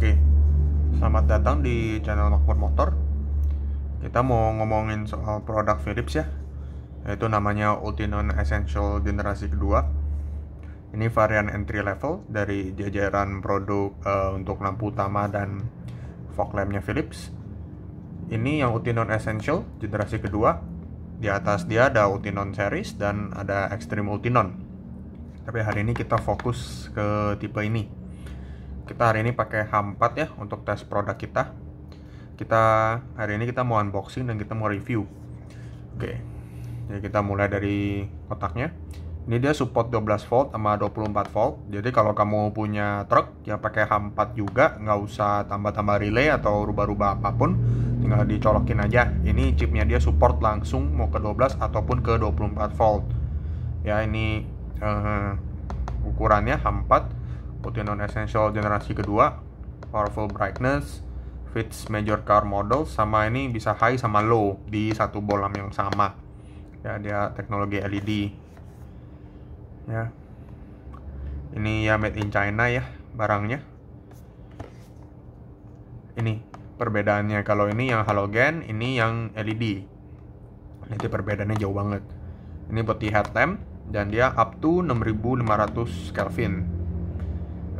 Oke, selamat datang di channel Makmur Motor. Kita mau ngomongin soal produk Philips ya, yaitu namanya Ultinon Essential generasi kedua. Ini varian entry level dari jajaran produk uh, untuk lampu utama dan fog lampnya Philips. Ini yang Ultinon Essential generasi kedua. Di atas dia ada Ultinon series dan ada Extreme Ultinon. Tapi hari ini kita fokus ke tipe ini kita hari ini pakai H4 ya untuk tes produk kita kita hari ini kita mau unboxing dan kita mau review oke jadi kita mulai dari kotaknya ini dia support 12 volt sama 24 volt jadi kalau kamu punya truk ya pakai H4 juga nggak usah tambah-tambah relay atau rubah-rubah apapun tinggal dicolokin aja ini chipnya dia support langsung mau ke 12 ataupun ke 24 volt ya ini uh, ukurannya H4 putih non-essential generasi kedua, powerful brightness, fits major car model, sama ini bisa high sama low di satu bolam yang sama. Ya, dia teknologi LED. Ya. Ini ya made in China ya barangnya. Ini perbedaannya kalau ini yang halogen, ini yang LED. Nanti perbedaannya jauh banget. Ini putih headlamp dan dia up to 6500 Kelvin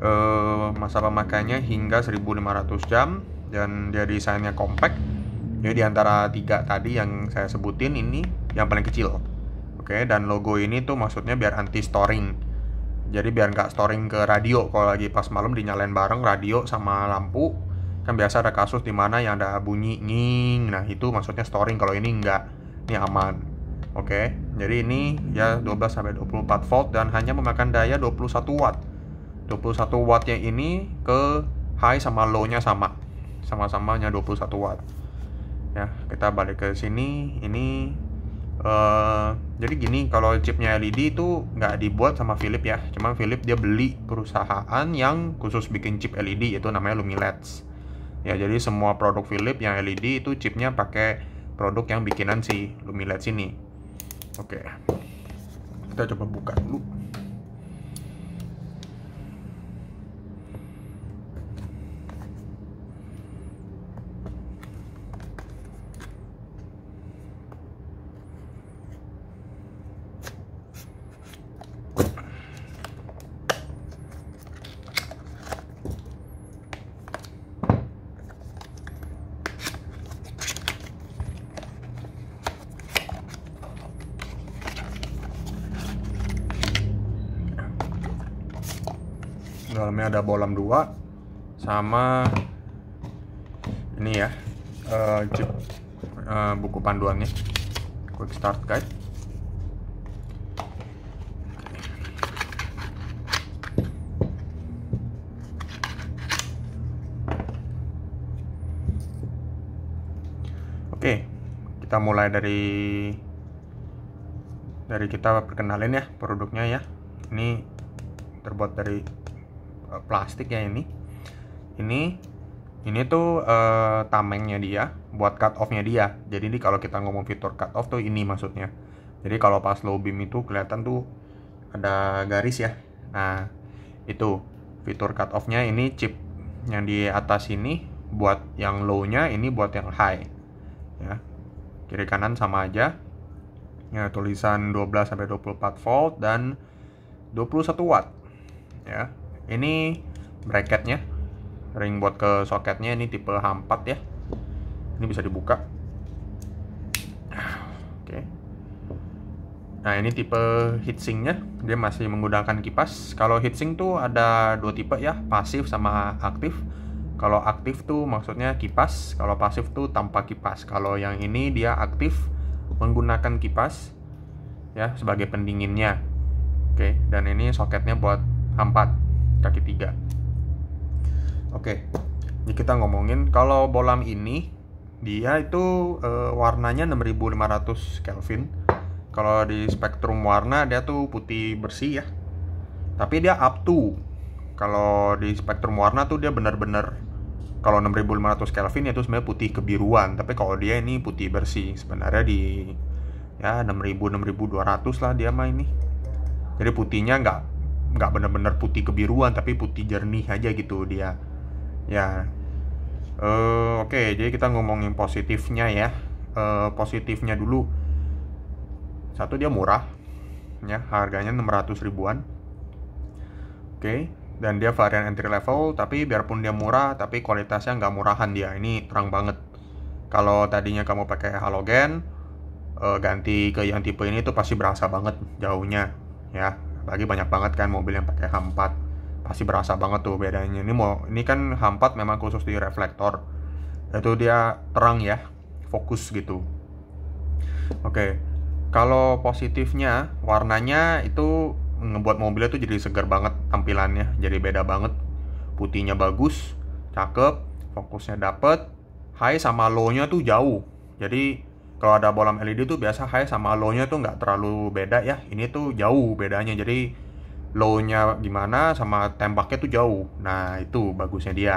uh, eh, masa pemakaiannya hingga 1500 jam dan dia desainnya compact jadi di antara tiga tadi yang saya sebutin ini yang paling kecil oke dan logo ini tuh maksudnya biar anti storing jadi biar nggak storing ke radio kalau lagi pas malam dinyalain bareng radio sama lampu kan biasa ada kasus di mana yang ada bunyi nging nah itu maksudnya storing kalau ini nggak ini aman oke jadi ini ya 12 sampai 24 volt dan hanya memakan daya 21 watt 21 wattnya ini ke high sama low-nya sama sama-samanya 21 watt ya kita balik ke sini ini uh, jadi gini kalau chipnya LED itu nggak dibuat sama Philip ya cuman Philip dia beli perusahaan yang khusus bikin chip LED itu namanya Lumileds ya jadi semua produk Philip yang LED itu chipnya pakai produk yang bikinan si Lumileds ini oke okay. kita coba buka dulu dalamnya ada bolam dua sama ini ya uh, chip, uh, buku panduannya quick start guide Oke, kita mulai dari dari kita perkenalin ya produknya ya. Ini terbuat dari Eh, plastik ya ini ini ini tuh uh, tamengnya dia buat cut off nya dia jadi ini kalau kita ngomong fitur cut off tuh ini maksudnya jadi kalau pas low beam itu kelihatan tuh ada garis ya nah itu fitur cut off nya ini chip yang di atas ini buat yang low-nya ini buat yang high ya kiri kanan sama aja ya tulisan 12 sampai 24 volt dan 21 watt ya ini bracketnya ring buat ke soketnya ini tipe H4 ya ini bisa dibuka oke nah ini tipe heatsinknya dia masih menggunakan kipas kalau heatsink tuh ada dua tipe ya pasif sama aktif kalau aktif tuh maksudnya kipas kalau pasif tuh tanpa kipas kalau yang ini dia aktif menggunakan kipas ya sebagai pendinginnya oke dan ini soketnya buat H4 kaki tiga. Oke, ini kita ngomongin kalau bolam ini dia itu e, warnanya 6500 Kelvin. Kalau di spektrum warna dia tuh putih bersih ya. Tapi dia up to. Kalau di spektrum warna tuh dia benar-benar kalau 6500 Kelvin itu sebenarnya putih kebiruan, tapi kalau dia ini putih bersih. Sebenarnya di ya 6000 6200 lah dia mah ini. Jadi putihnya nggak nggak bener-bener putih kebiruan tapi putih jernih aja gitu dia ya uh, oke okay, jadi kita ngomongin positifnya ya uh, positifnya dulu satu dia murah ya harganya 600 ribuan oke okay. dan dia varian entry level tapi biarpun dia murah tapi kualitasnya nggak murahan dia ini terang banget kalau tadinya kamu pakai halogen eh, ganti ke yang tipe ini tuh pasti berasa banget jauhnya ya lagi banyak banget kan mobil yang pakai H4. Pasti berasa banget tuh bedanya. Ini mau ini kan H4 memang khusus di reflektor. Itu dia terang ya, fokus gitu. Oke. Kalau positifnya warnanya itu ngebuat mobilnya tuh jadi segar banget tampilannya, jadi beda banget. Putihnya bagus, cakep, fokusnya dapet, high sama low-nya tuh jauh. Jadi kalau ada bolam LED tuh biasa high sama low-nya tuh nggak terlalu beda ya. Ini tuh jauh bedanya. Jadi low-nya gimana sama tembaknya tuh jauh. Nah, itu bagusnya dia.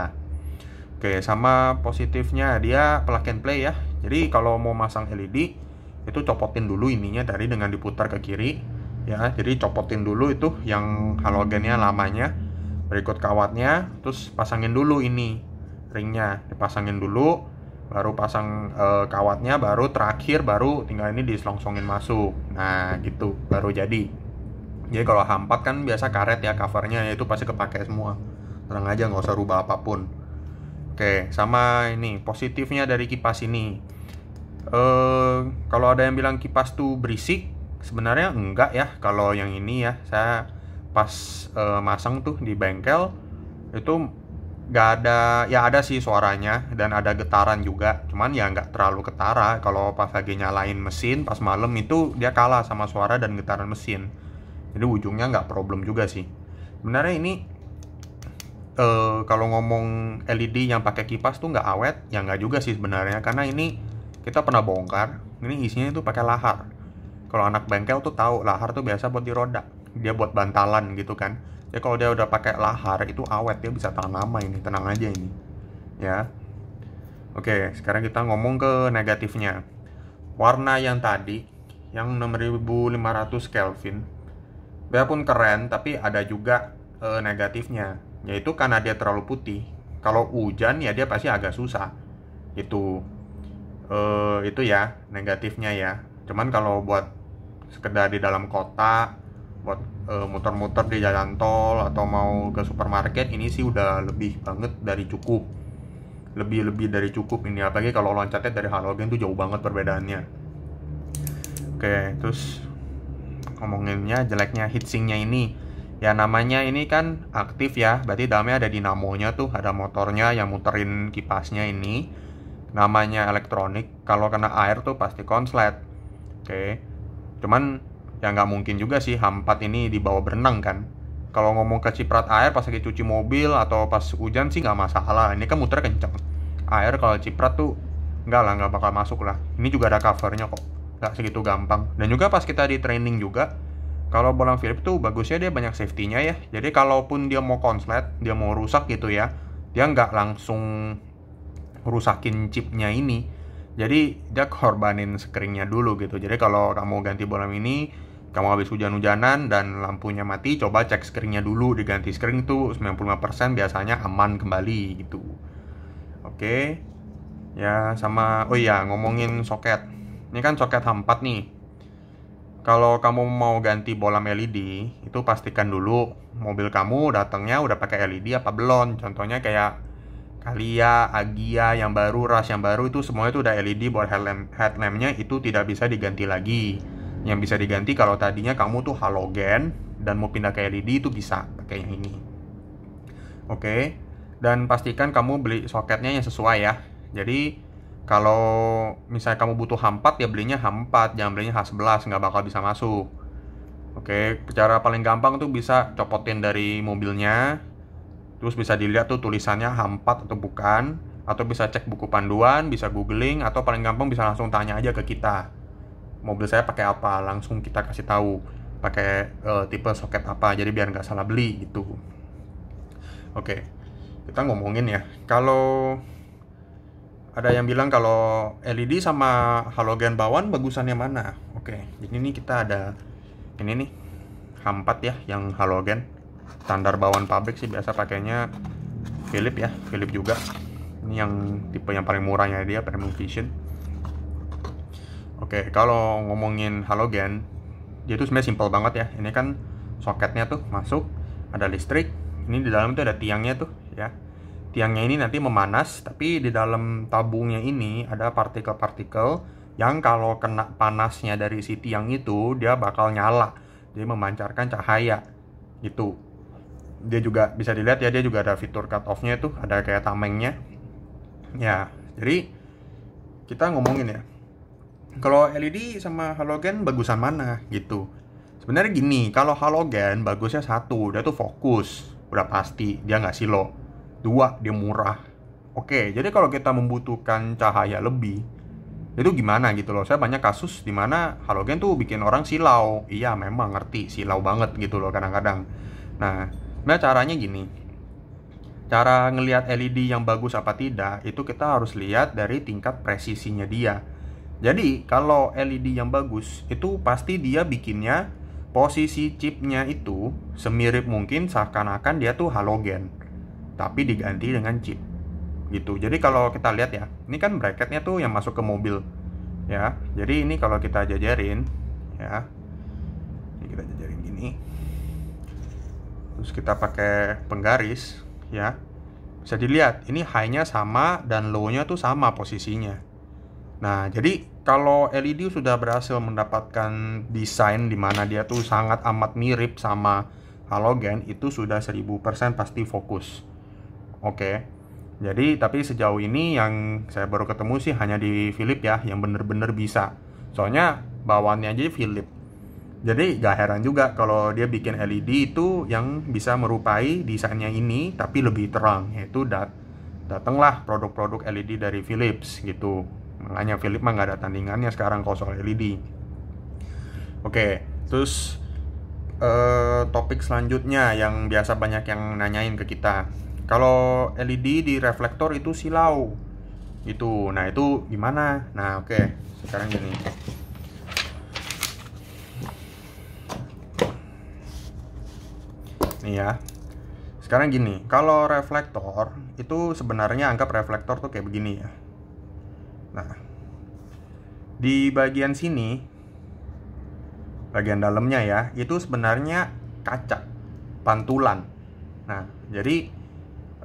Oke, sama positifnya dia plug and play ya. Jadi kalau mau masang LED itu copotin dulu ininya dari dengan diputar ke kiri ya. Jadi copotin dulu itu yang halogennya lamanya. Berikut kawatnya, terus pasangin dulu ini ringnya, dipasangin dulu baru pasang e, kawatnya baru terakhir baru tinggal ini diselongsongin masuk nah gitu baru jadi jadi kalau hampat kan biasa karet ya covernya ya itu pasti kepake semua tenang aja nggak usah rubah apapun oke sama ini positifnya dari kipas ini e, kalau ada yang bilang kipas tuh berisik sebenarnya enggak ya kalau yang ini ya saya pas e, masang tuh di bengkel itu nggak ada ya ada sih suaranya dan ada getaran juga cuman ya nggak terlalu ketara kalau pas lagi nyalain mesin pas malam itu dia kalah sama suara dan getaran mesin jadi ujungnya nggak problem juga sih sebenarnya ini uh, kalau ngomong LED yang pakai kipas tuh nggak awet ya nggak juga sih sebenarnya karena ini kita pernah bongkar ini isinya itu pakai lahar kalau anak bengkel tuh tahu lahar tuh biasa buat di roda dia buat bantalan gitu kan ya kalau dia udah pakai lahar itu awet dia bisa tahan lama ini tenang aja ini ya oke sekarang kita ngomong ke negatifnya warna yang tadi yang 6500 Kelvin biarpun keren tapi ada juga e, negatifnya yaitu karena dia terlalu putih kalau hujan ya dia pasti agak susah itu e, itu ya negatifnya ya cuman kalau buat sekedar di dalam kota buat eh, muter-muter di jalan tol atau mau ke supermarket ini sih udah lebih banget dari cukup lebih-lebih dari cukup ini apalagi kalau loncatnya dari halogen tuh jauh banget perbedaannya oke terus ngomonginnya jeleknya heatsinknya ini ya namanya ini kan aktif ya berarti dalamnya ada dinamonya tuh ada motornya yang muterin kipasnya ini namanya elektronik kalau kena air tuh pasti konslet oke cuman ya nggak mungkin juga sih H4 ini dibawa berenang kan kalau ngomong ke ciprat air pas lagi cuci mobil atau pas hujan sih nggak masalah ini kan muter kenceng air kalau ciprat tuh nggak lah nggak bakal masuk lah ini juga ada covernya kok nggak segitu gampang dan juga pas kita di training juga kalau bolang Philip tuh bagusnya dia banyak safety-nya ya jadi kalaupun dia mau konslet dia mau rusak gitu ya dia nggak langsung rusakin chipnya ini jadi dia korbanin screennya dulu gitu jadi kalau kamu ganti bolam ini kamu habis hujan-hujanan dan lampunya mati coba cek screennya dulu diganti screen itu 95% biasanya aman kembali gitu oke okay. ya sama oh iya ngomongin soket ini kan soket H4 nih kalau kamu mau ganti bolam LED itu pastikan dulu mobil kamu datangnya udah pakai LED apa belum contohnya kayak Kalia, Agia yang baru, Ras yang baru itu semuanya itu udah LED buat headlamp, headlampnya itu tidak bisa diganti lagi yang bisa diganti kalau tadinya kamu tuh halogen dan mau pindah ke LED itu bisa pakai yang ini oke dan pastikan kamu beli soketnya yang sesuai ya jadi kalau misalnya kamu butuh H4 ya belinya H4, jangan belinya H11 nggak bakal bisa masuk oke cara paling gampang tuh bisa copotin dari mobilnya terus bisa dilihat tuh tulisannya H4 atau bukan atau bisa cek buku panduan, bisa googling, atau paling gampang bisa langsung tanya aja ke kita mobil saya pakai apa langsung kita kasih tahu pakai uh, tipe soket apa jadi biar nggak salah beli gitu oke okay. kita ngomongin ya kalau ada yang bilang kalau LED sama halogen bawaan bagusannya mana oke okay. jadi ini kita ada ini nih H4 ya yang halogen standar bawaan pabrik sih biasa pakainya Philips ya Philips juga ini yang tipe yang paling murahnya dia Premium Vision Oke, kalau ngomongin halogen, dia tuh sebenarnya simpel banget ya. Ini kan soketnya tuh masuk, ada listrik. Ini di dalam tuh ada tiangnya tuh, ya. Tiangnya ini nanti memanas, tapi di dalam tabungnya ini ada partikel-partikel yang kalau kena panasnya dari si tiang itu, dia bakal nyala. Jadi memancarkan cahaya. Gitu. Dia juga bisa dilihat ya, dia juga ada fitur cut off-nya tuh, ada kayak tamengnya. Ya, jadi kita ngomongin ya kalau LED sama halogen bagusan mana gitu sebenarnya gini kalau halogen bagusnya satu dia tuh fokus udah pasti dia nggak silo dua dia murah oke jadi kalau kita membutuhkan cahaya lebih itu gimana gitu loh saya banyak kasus dimana halogen tuh bikin orang silau iya memang ngerti silau banget gitu loh kadang-kadang nah sebenarnya caranya gini cara ngelihat LED yang bagus apa tidak itu kita harus lihat dari tingkat presisinya dia jadi kalau LED yang bagus itu pasti dia bikinnya posisi chipnya itu semirip mungkin seakan-akan dia tuh halogen tapi diganti dengan chip gitu. Jadi kalau kita lihat ya, ini kan bracketnya tuh yang masuk ke mobil ya. Jadi ini kalau kita jajarin ya, ini kita jajarin gini, terus kita pakai penggaris ya, bisa dilihat ini high-nya sama dan low-nya tuh sama posisinya Nah, jadi kalau LED sudah berhasil mendapatkan desain di mana dia tuh sangat amat mirip sama halogen, itu sudah 1000% pasti fokus. Oke. Okay. Jadi, tapi sejauh ini yang saya baru ketemu sih hanya di Philip ya, yang bener-bener bisa. Soalnya bawaannya aja Philip. Jadi gak heran juga kalau dia bikin LED itu yang bisa merupai desainnya ini tapi lebih terang yaitu dat datanglah produk-produk LED dari Philips gitu makanya Philip mah nggak ada tandingannya sekarang kalau soal LED oke terus uh, topik selanjutnya yang biasa banyak yang nanyain ke kita kalau LED di reflektor itu silau itu nah itu gimana nah oke okay. sekarang gini nih ya sekarang gini kalau reflektor itu sebenarnya anggap reflektor tuh kayak begini ya Nah, di bagian sini, bagian dalamnya ya, itu sebenarnya kaca, pantulan. Nah, jadi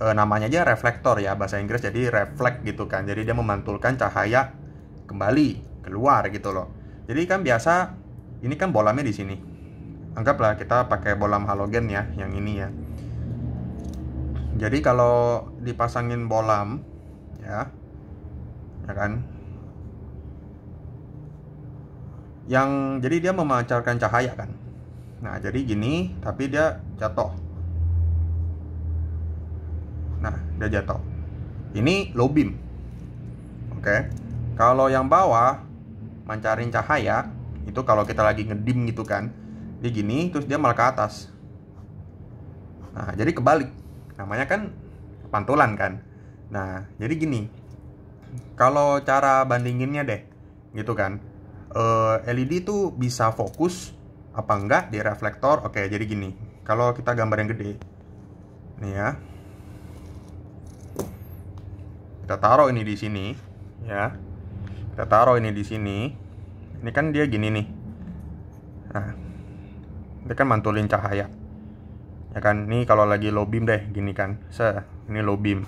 e, namanya aja reflektor ya, bahasa Inggris jadi reflect gitu kan. Jadi dia memantulkan cahaya kembali keluar gitu loh. Jadi kan biasa, ini kan bolamnya di sini. Anggaplah kita pakai bolam halogen ya, yang ini ya. Jadi kalau dipasangin bolam ya ya kan yang jadi dia memancarkan cahaya kan nah jadi gini tapi dia jatuh nah dia jatuh ini low beam oke okay. kalau yang bawah mancarin cahaya itu kalau kita lagi ngedim gitu kan dia gini terus dia malah ke atas nah jadi kebalik namanya kan pantulan kan nah jadi gini kalau cara bandinginnya deh, gitu kan. Uh, LED itu bisa fokus apa enggak di reflektor. Oke, jadi gini. Kalau kita gambar yang gede. Nih ya. Kita taruh ini di sini, ya. Kita taruh ini di sini. Ini kan dia gini nih. Nah. Ini kan mantulin cahaya. Ya kan? Ini kalau lagi low beam deh, gini kan. Se, ini low beam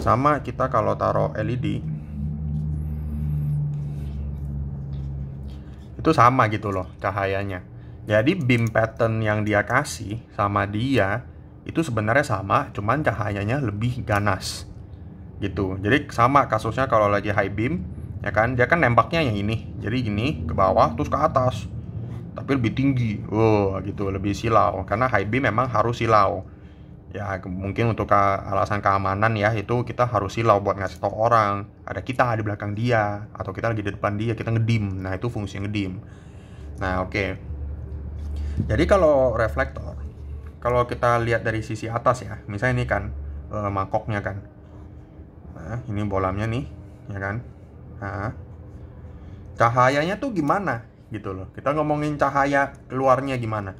sama kita kalau taruh LED itu sama gitu loh cahayanya jadi beam pattern yang dia kasih sama dia itu sebenarnya sama cuman cahayanya lebih ganas gitu jadi sama kasusnya kalau lagi high beam ya kan dia kan nembaknya yang ini jadi gini ke bawah terus ke atas tapi lebih tinggi oh gitu lebih silau karena high beam memang harus silau ya mungkin untuk alasan keamanan ya itu kita harus silau buat ngasih tau orang ada kita di belakang dia atau kita lagi di depan dia kita ngedim nah itu fungsi ngedim nah oke okay. jadi kalau reflektor kalau kita lihat dari sisi atas ya misalnya ini kan eh, mangkoknya kan nah ini bolamnya nih ya kan nah cahayanya tuh gimana gitu loh kita ngomongin cahaya keluarnya gimana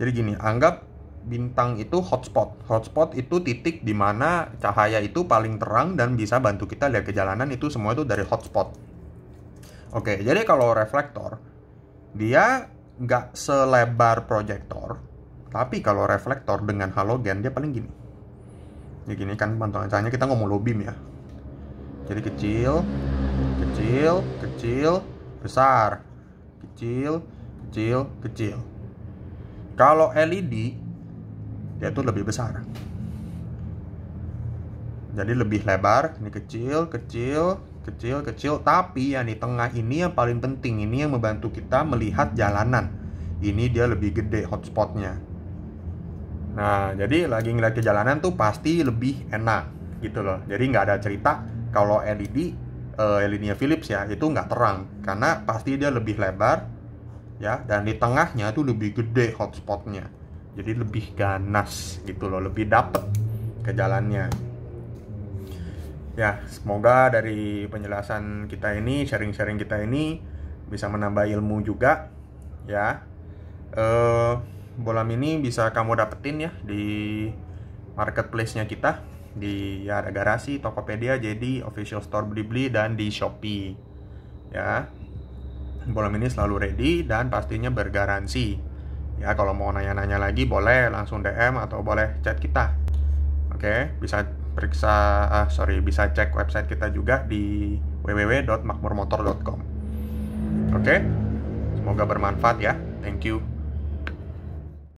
jadi gini anggap bintang itu hotspot. Hotspot itu titik di mana cahaya itu paling terang dan bisa bantu kita lihat kejalanan itu semua itu dari hotspot. Oke, jadi kalau reflektor, dia nggak selebar proyektor, tapi kalau reflektor dengan halogen dia paling gini. Ya gini kan pantulannya kita ngomong low beam ya. Jadi kecil, kecil, kecil, besar, kecil, kecil, kecil. Kalau LED dia tuh lebih besar jadi lebih lebar ini kecil kecil kecil kecil tapi yang di tengah ini yang paling penting ini yang membantu kita melihat jalanan ini dia lebih gede hotspotnya nah jadi lagi ngeliat ke jalanan tuh pasti lebih enak gitu loh jadi nggak ada cerita kalau LED uh, eh, led Philips ya itu nggak terang karena pasti dia lebih lebar ya dan di tengahnya tuh lebih gede hotspotnya jadi lebih ganas gitu loh lebih dapet ke jalannya ya semoga dari penjelasan kita ini sharing-sharing kita ini bisa menambah ilmu juga ya eh, bolam ini bisa kamu dapetin ya di marketplace-nya kita di ya ada garasi Tokopedia jadi official store Blibli dan di Shopee ya bolam ini selalu ready dan pastinya bergaransi Ya, kalau mau nanya-nanya lagi boleh langsung DM atau boleh chat kita. Oke, bisa periksa ah, sorry, bisa cek website kita juga di www.makmurmotor.com. Oke. Semoga bermanfaat ya. Thank you.